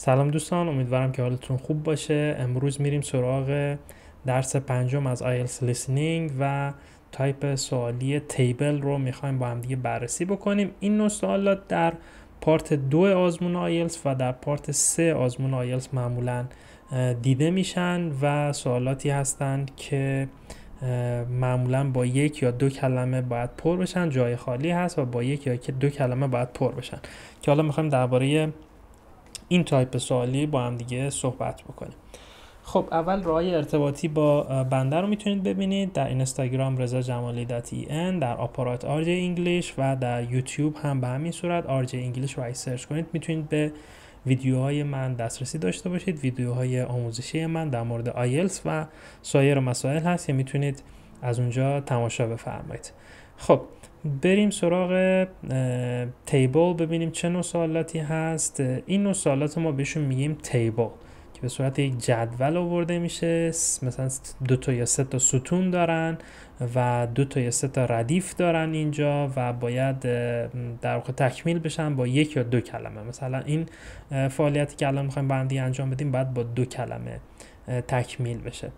سلام دوستان امیدوارم که حالتون خوب باشه امروز میریم سراغ درس پنجم از آیلس لیسنینگ و تایپ سوالی تیبل رو میخوایم با همدیگه بررسی بکنیم این نوع سوالات در پارت دو آزمون آیلس و در پارت سه آزمون آیلس معمولا دیده میشن و سوالاتی هستند که معمولا با یک یا دو کلمه باید پر بشن جای خالی هست و با یک یا دو کلمه باید پر بشن که حالا میخوایم درباره این تایپ سوالی با هم دیگه صحبت بکنیم خب اول رای ارتباطی با بنده رو میتونید ببینید در اینستاگرام رضا جمالی دات در آپارات آرج انگلیش و در یوتیوب هم به همین صورت آرج انگلیش رو سرچ کنید میتونید به ویدیوهای من دسترسی داشته باشید ویدیوهای آموزشی من در مورد آیلتس و سایر مسائل هست یا میتونید از اونجا تماشا بفرمایید خب بریم سراغ تیبل ببینیم چه نوع سوالاتی هست این نوع سوالات ما بهشون میگیم تیبل که به صورت یک جدول آورده میشه مثلا دو تا یا سه تا ستون دارن و دو تا یا سه تا ردیف دارن اینجا و باید در واقع تکمیل بشن با یک یا دو کلمه مثلا این فعالیتی که الان میخوایم با انجام بدیم باید با دو کلمه تکمیل بشه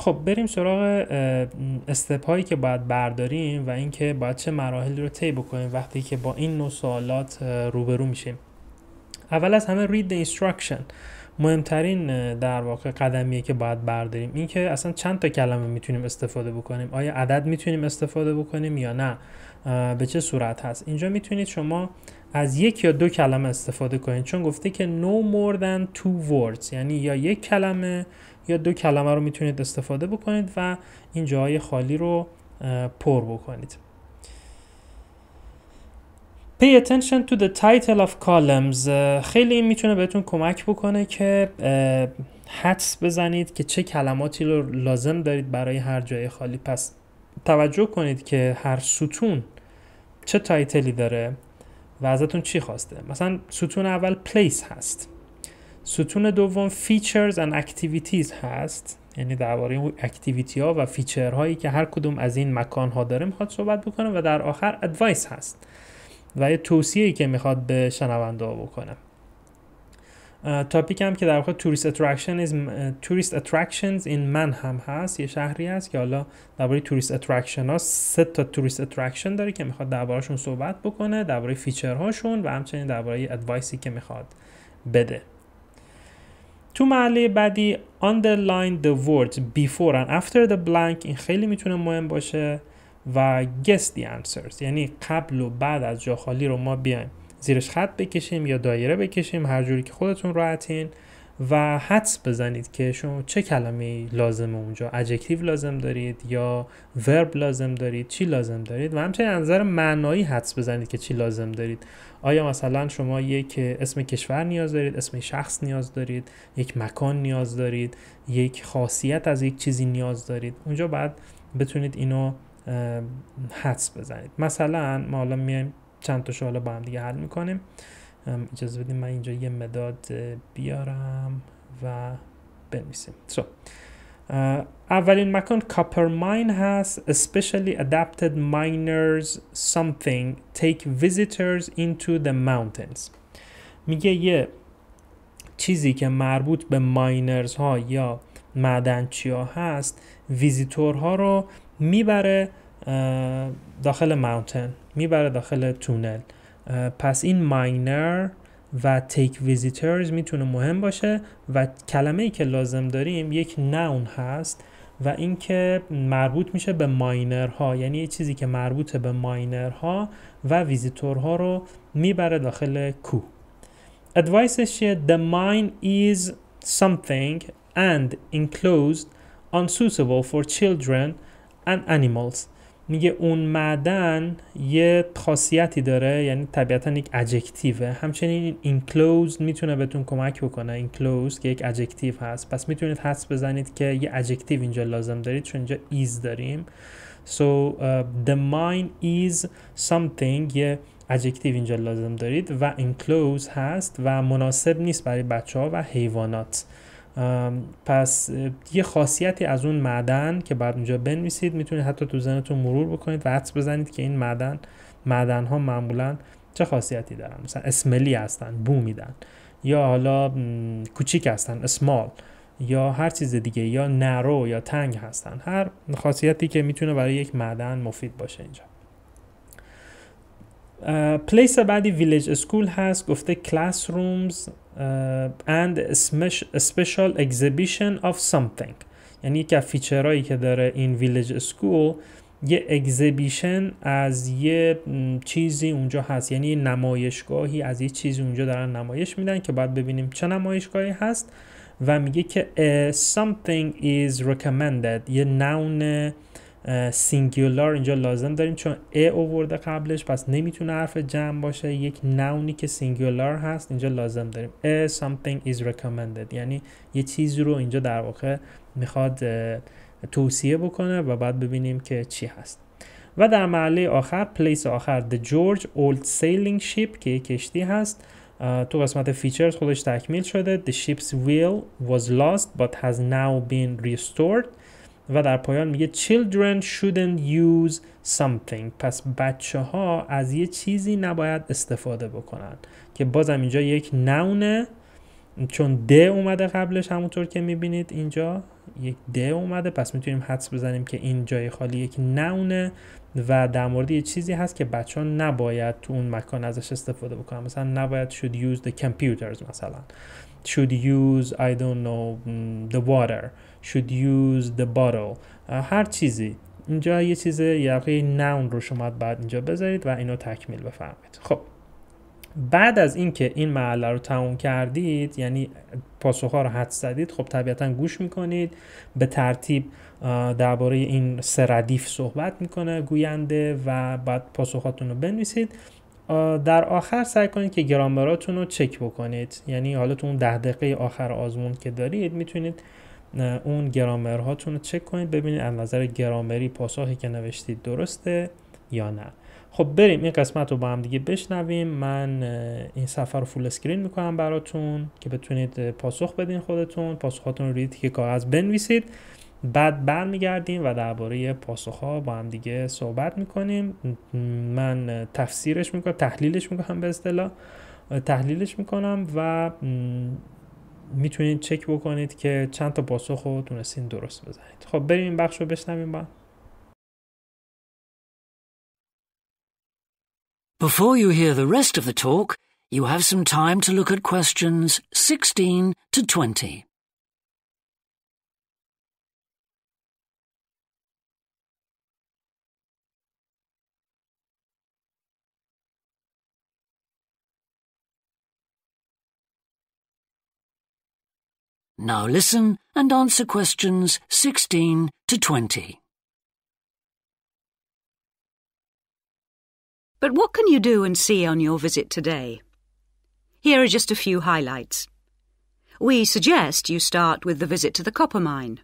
خب بریم سراغ استپ هایی که باید برداریم و اینکه باید چه مراحل رو طی بکنیم وقتی که با این نوع سوالات روبرو میشیم اول از همه read the instruction مهمترین در واقع قدمیه که باید برداریم این اصلا چند تا کلمه میتونیم استفاده بکنیم آیا عدد میتونیم استفاده بکنیم یا نه به چه صورت هست اینجا میتونید شما از یک یا دو کلمه استفاده کنید چون گفته که no more than two words یعنی یا یک کلمه یا دو کلمه رو میتونید استفاده بکنید و این جاهای خالی رو پر بکنید Pay attention to the title of columns خیلی این میتونه بهتون کمک بکنه که حدس بزنید که چه کلماتی رو لازم دارید برای هر جای خالی پس توجه کنید که هر ستون چه تایتلی داره و ازتون چی خواسته مثلا ستون اول place هست ستون دوم فیچرز and اکتیویتیز هست یعنی درباره اون اکتیویتی ها و فیچر هایی که هر کدوم از این مکان ها داره میخواد صحبت بکنه و در آخر ادوایس هست و یه توصیه که میخواد به شنونده ها بکنه تاپیک هم که در واقع توریست اترکشن توریست اتراکشنز این من هم هست یه شهری هست که حالا درباره توریست اتراکشن ها سه تا توریست اتراکشن داره که میخواد دربارهشون صحبت بکنه درباره فیچرهاشون و همچنین درباره ادوایسی که میخواد بده تو محله بعدی underline the words before and after the blank این خیلی میتونه مهم باشه و guess the answers یعنی قبل و بعد از جا خالی رو ما بیایم زیرش خط بکشیم یا دایره بکشیم هر جوری که خودتون راحتین و حدس بزنید که شما چه کلمه لازم اونجا اجکتیو لازم دارید یا ورب لازم دارید چی لازم دارید و همچنین نظر معنایی حدس بزنید که چی لازم دارید آیا مثلا شما یک اسم کشور نیاز دارید اسم شخص نیاز دارید یک مکان نیاز دارید یک خاصیت از یک چیزی نیاز دارید اونجا بعد بتونید اینو حدس بزنید مثلا ما حالا میایم چند تا حالا با هم دیگه حل میکنیم اجازه بدیم من اینجا یه مداد بیارم و بنویسیم so, اولین مکان کاپر ماین هست especially adapted miners something take visitors into the mountains میگه یه چیزی که مربوط به ماینرز ها یا ها هست ویزیتور ها رو میبره داخل ماونتن میبره داخل تونل پس این ماینر و take visitors میتونه مهم باشه و کلمه ای که لازم داریم یک نون هست و اینکه مربوط میشه به ماینرها یعنی یه چیزی که مربوط به ماینرها و ها رو میبره داخل کو ادوایسش چیه the mine is something and enclosed unsuitable for children and animals میگه اون معدن یه خاصیتی داره یعنی طبیعتا یک اجکتیوه همچنین enclosed میتونه بهتون کمک بکنه enclosed که یک اجکتیو هست پس میتونید حدس بزنید که یه اجکتیو اینجا لازم دارید چون اینجا ایز داریم so uh, the mine is something یه اجکتیو اینجا لازم دارید و enclosed هست و مناسب نیست برای بچه ها و حیوانات پس یه خاصیتی از اون معدن که بعد اونجا بنویسید میتونید حتی تو زنتون مرور بکنید و حدس بزنید که این معدن معدن ها معمولا چه خاصیتی دارن مثلا اسملی هستن بو میدن یا حالا کوچیک هستن اسمال یا هر چیز دیگه یا نرو یا تنگ هستن هر خاصیتی که میتونه برای یک معدن مفید باشه اینجا پلیس بعدی ویلیج اسکول هست گفته کلاس رومز and special exhibition of something یعنی یکی از فیچرهایی که داره این ویلیج اسکول یه اگزیبیشن از یه چیزی اونجا هست یعنی نمایشگاهی از یه چیزی اونجا دارن نمایش میدن که باید ببینیم چه نمایشگاهی هست و میگه که something is recommended یه نون سینگولار اینجا لازم داریم چون ا اوورده قبلش پس نمیتونه حرف جمع باشه یک نونی که سینگولار هست اینجا لازم داریم a something is recommended یعنی یه چیزی رو اینجا در واقع میخواد توصیه بکنه و بعد ببینیم که چی هست و در محله آخر پلیس آخر The George Old Sailing Ship که کشتی هست تو قسمت فیچرز خودش تکمیل شده The ship's wheel was lost but has now been restored و در پایان میگه children shouldn't use something پس بچه ها از یه چیزی نباید استفاده بکنن که بازم اینجا یک نونه چون د اومده قبلش همونطور که میبینید اینجا یک د اومده پس میتونیم حدس بزنیم که این جای خالی یک نونه و در مورد یه چیزی هست که بچه ها نباید تو اون مکان ازش استفاده بکنن مثلا نباید should use the computers مثلا should use I don't know the water should use the bottle هر چیزی اینجا یه چیز یقی نون رو شما بعد اینجا بذارید و اینو تکمیل بفهمید خب بعد از اینکه این معله رو تموم کردید یعنی پاسخ ها رو حد زدید خب طبیعتا گوش میکنید به ترتیب درباره این سه ردیف صحبت میکنه گوینده و بعد پاسخاتون رو بنویسید در آخر سعی کنید که گرامراتون رو چک بکنید یعنی حالا تو اون ده دقیقه آخر آزمون که دارید میتونید اون گرامر رو چک کنید ببینید از نظر گرامری پاسخی که نوشتید درسته یا نه خب بریم این قسمت رو با هم دیگه بشنویم من این سفر رو فول اسکرین میکنم براتون که بتونید پاسخ بدین خودتون پاسخاتون رو روی که کاغذ بنویسید بعد برمیگردیم و درباره پاسخ ها با هم دیگه صحبت میکنیم من تفسیرش میکنم تحلیلش میکنم به اصطلاح تحلیلش میکنم و میتونید چک بکنید که چند تا پاسخ رو تونستین درست بزنید خب بریم این بخش رو بشنویم با Before you hear the rest of the talk, you have some time to look at questions 16 to 20. Now listen and answer questions 16 to 20. But what can you do and see on your visit today? Here are just a few highlights. We suggest you start with the visit to the copper mine.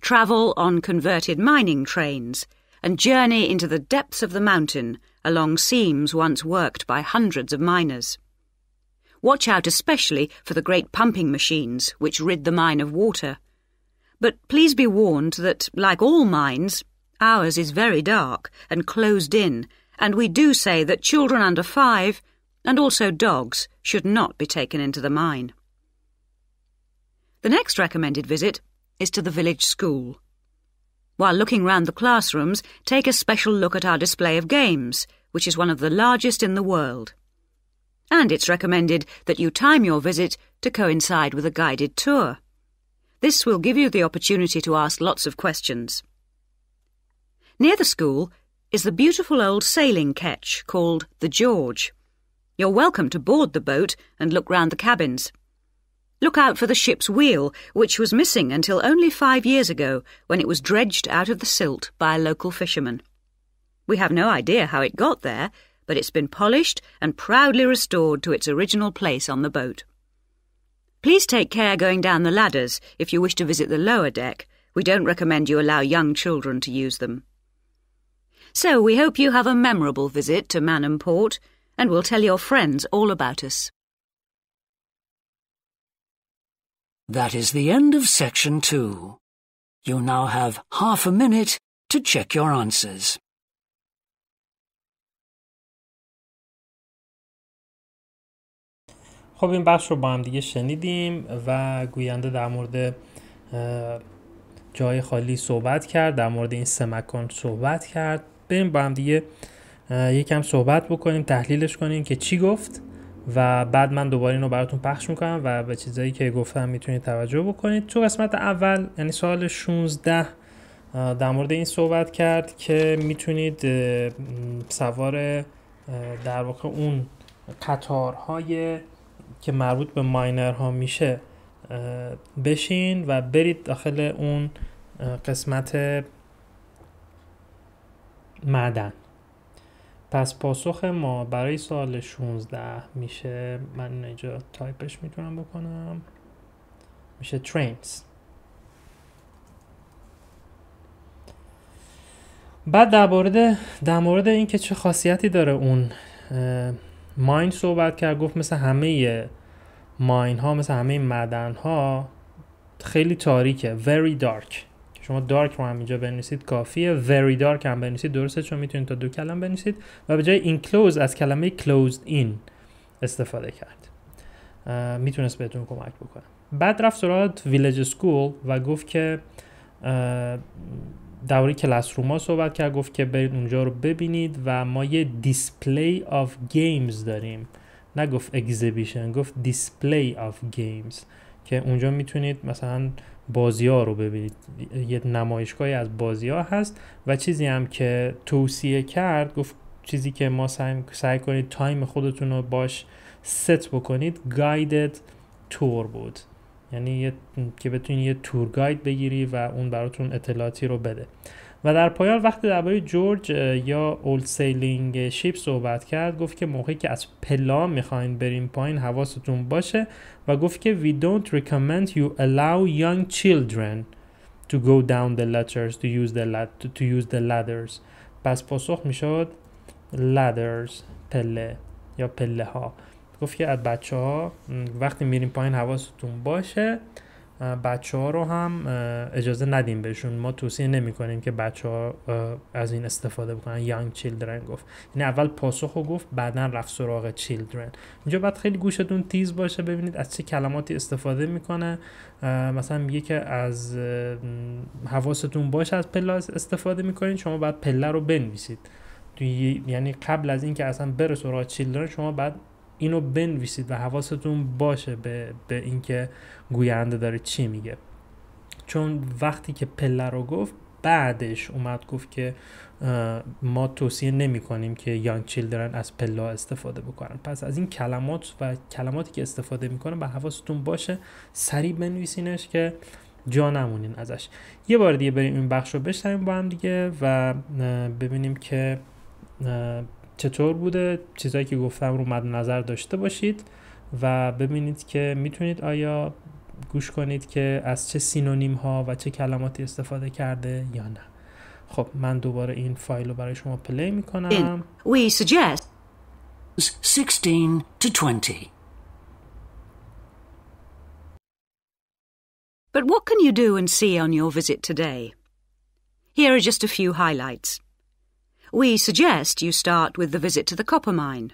Travel on converted mining trains and journey into the depths of the mountain along seams once worked by hundreds of miners. Watch out especially for the great pumping machines, which rid the mine of water. But please be warned that, like all mines, ours is very dark and closed in, and we do say that children under five, and also dogs, should not be taken into the mine. The next recommended visit is to the village school. While looking round the classrooms, take a special look at our display of games, which is one of the largest in the world and it's recommended that you time your visit to coincide with a guided tour. This will give you the opportunity to ask lots of questions. Near the school is the beautiful old sailing ketch called the George. You're welcome to board the boat and look round the cabins. Look out for the ship's wheel, which was missing until only five years ago when it was dredged out of the silt by a local fisherman. We have no idea how it got there, but it's been polished and proudly restored to its original place on the boat. Please take care going down the ladders if you wish to visit the lower deck. We don't recommend you allow young children to use them. So we hope you have a memorable visit to Manham Port and will tell your friends all about us. That is the end of section two. You now have half a minute to check your answers. خب این بخش رو با هم دیگه شنیدیم و گوینده در مورد جای خالی صحبت کرد در مورد این سه مکان صحبت کرد بریم با هم دیگه یکم صحبت بکنیم تحلیلش کنیم که چی گفت و بعد من دوباره اینو براتون پخش میکنم و به چیزایی که گفتم میتونید توجه بکنید تو قسمت اول یعنی سال 16 در مورد این صحبت کرد که میتونید سوار در واقع اون قطارهای که مربوط به ماینر ها میشه بشین و برید داخل اون قسمت معدن پس پاسخ ما برای سال 16 میشه من اینجا تایپش میتونم بکنم میشه ترینز بعد در مورد در مورد اینکه چه خاصیتی داره اون ماین صحبت کرد گفت مثل همه ماین ها مثل همه مدن ها خیلی تاریکه very dark شما dark رو هم اینجا بنویسید کافیه very dark هم بنویسید درسته چون میتونید تا دو کلم بنویسید و به جای enclosed از کلمه closed in استفاده کرد میتونست بهتون کمک بکنه بعد رفت سراغ ویلج school و گفت که درباره کلاس روما صحبت کرد گفت که برید اونجا رو ببینید و ما یه دیسپلی آف گیمز داریم نگفت اگزیبیشن گفت دیسپلی آف گیمز که اونجا میتونید مثلا بازی ها رو ببینید یه نمایشگاهی از بازی ها هست و چیزی هم که توصیه کرد گفت چیزی که ما سعی, کنید تایم خودتون رو باش ست بکنید گایدد تور بود یعنی یه... که بتونین یه تور گاید بگیری و اون براتون اطلاعاتی رو بده و در پایان وقتی درباره جورج یا اولد سیلینگ شیپ صحبت کرد گفت که موقعی که از پلا میخواین بریم پایین حواستون باشه و گفت که we don't recommend you allow young children to go down the ladders to use the, lad the ladders پس پاسخ میشد ladders پله یا پله ها گفت که از بچه ها وقتی میریم پایین حواستون باشه بچه ها رو هم اجازه ندیم بهشون ما توصیه نمی کنیم که بچه ها از این استفاده بکنن یانگ چیلدرن گفت یعنی اول پاسخ رو گفت بعدا رفت سراغ چیلدرن اینجا باید خیلی گوشتون تیز باشه ببینید از چه کلماتی استفاده میکنه مثلا یکی که از حواستون باشه از پله استفاده میکنین شما باید پله رو بنویسید یعنی قبل از اینکه اصلا بره سراغ چیلدرن شما بعد اینو بنویسید و حواستون باشه به, به اینکه گوینده داره چی میگه چون وقتی که پله رو گفت بعدش اومد گفت که ما توصیه نمی کنیم که یانگ چیلدرن از پلا استفاده بکنن پس از این کلمات و کلماتی که استفاده میکنه به حواستون باشه سریع بنویسینش که جا نمونین ازش یه بار دیگه بریم این بخش رو بشنویم با هم دیگه و ببینیم که چطور بوده چیزایی که گفتم رو مد نظر داشته باشید و ببینید که میتونید آیا گوش کنید که از چه سینونیم ها و چه کلماتی استفاده کرده یا نه خب من دوباره این فایل رو برای شما پلی میکنم We suggest 16 to 20 But what can you do and see on your visit today? Here are just a few highlights. We suggest you start with the visit to the copper mine.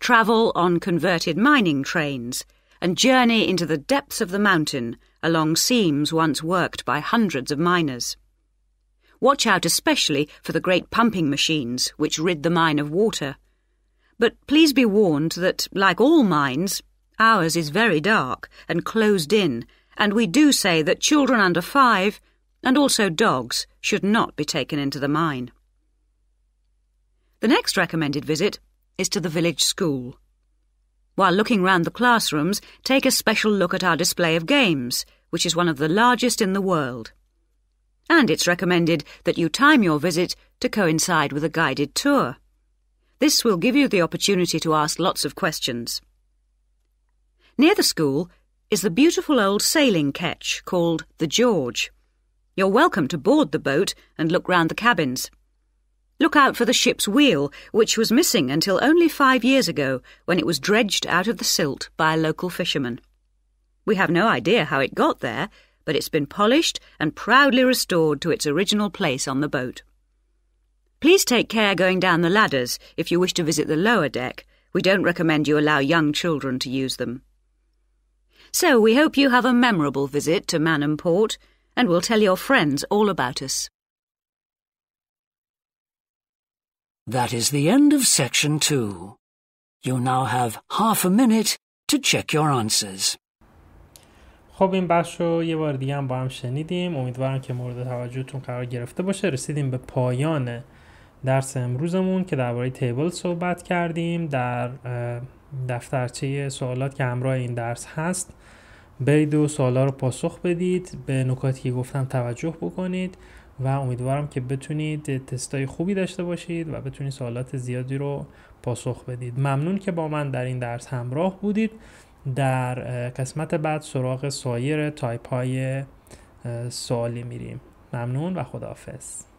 Travel on converted mining trains and journey into the depths of the mountain along seams once worked by hundreds of miners. Watch out especially for the great pumping machines which rid the mine of water. But please be warned that, like all mines, ours is very dark and closed in, and we do say that children under five and also dogs should not be taken into the mine. The next recommended visit is to the village school. While looking round the classrooms, take a special look at our display of games, which is one of the largest in the world. And it's recommended that you time your visit to coincide with a guided tour. This will give you the opportunity to ask lots of questions. Near the school is the beautiful old sailing ketch called the George. You're welcome to board the boat and look round the cabins. Look out for the ship's wheel, which was missing until only five years ago when it was dredged out of the silt by a local fisherman. We have no idea how it got there, but it's been polished and proudly restored to its original place on the boat. Please take care going down the ladders if you wish to visit the lower deck. We don't recommend you allow young children to use them. So we hope you have a memorable visit to Manham Port, and we'll tell your friends all about us. That is the end of section You now have half a minute to check your answers. خب این بخش رو یه بار دیگه هم با هم شنیدیم امیدوارم که مورد توجهتون قرار گرفته باشه رسیدیم به پایان درس امروزمون که درباره تیبل صحبت کردیم در دفترچه سوالات که همراه این درس هست برید و سوالا رو پاسخ بدید به نکاتی که گفتم توجه بکنید و امیدوارم که بتونید تستای خوبی داشته باشید و بتونید سوالات زیادی رو پاسخ بدید ممنون که با من در این درس همراه بودید در قسمت بعد سراغ سایر تایپ های سوالی میریم ممنون و خداحافظ